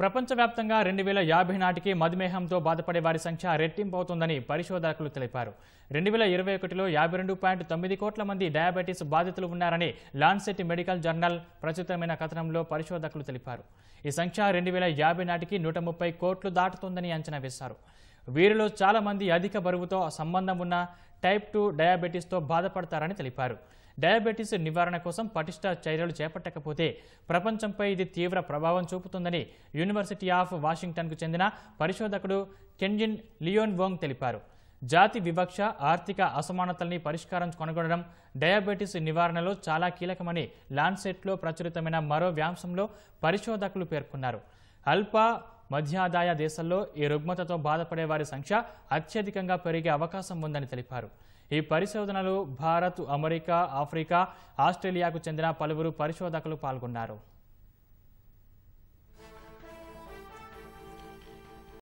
ప్రపంచవ్యాప్తంగా రెండు వేల యాభై నాటికి మధుమేహంతో బాధపడే వారి సంఖ్య రెట్టింపు అవుతుందని పరిశోధకులు తెలిపారు రెండు వేల ఇరవై ఒకటిలో యాభై రెండు పాయింట్ తొమ్మిది కోట్ల మంది డయాబెటీస్ బాధితులు ఉన్నారని లాన్సెట్ మెడికల్ జర్నల్ ప్రచురితమైన కథనంలో పరిశోధకులు తెలిపారు ఈ సంఖ్య రెండు వేల యాభై నాటికి నూట ముప్పై కోట్లు దాటుతుందని అంచనా వేశారు వీరిలో చాలామంది అధిక బరువుతో సంబంధం ఉన్న టైప్ టూ డయాబెటీస్తో బాధపడతారని తెలిపారు డయాబెటీస్ నివారణ కోసం పటిష్ట చర్యలు చేపట్టకపోతే ప్రపంచంపై ఇది తీవ్ర ప్రభావం చూపుతుందని యూనివర్సిటీ ఆఫ్ వాషింగ్టన్కు చెందిన పరిశోధకుడు కెంజిన్ లియోన్ వోంగ్ తెలిపారు జాతి వివక్ష ఆర్థిక అసమానతల్ని పరిష్కారం కొనగొనడం డయాబెటీస్ నివారణలో చాలా కీలకమని లాన్సెట్లో ప్రచురితమైన మరో వ్యాంసంలో పరిశోధకులు పేర్కొన్నారు అల్ప మధ్య ఆదాయ దేశాల్లో ఈ రుగ్మతతో బాధపడే వారి సంఖ్య అత్యధికంగా పెరిగే అవకాశం ఉందని తెలిపారు ఈ పరిశోధనలు భారత్ అమెరికా ఆఫ్రికా ఆస్ట్రేలియాకు చెందిన పలువురు పరిశోధకులు పాల్గొన్నారు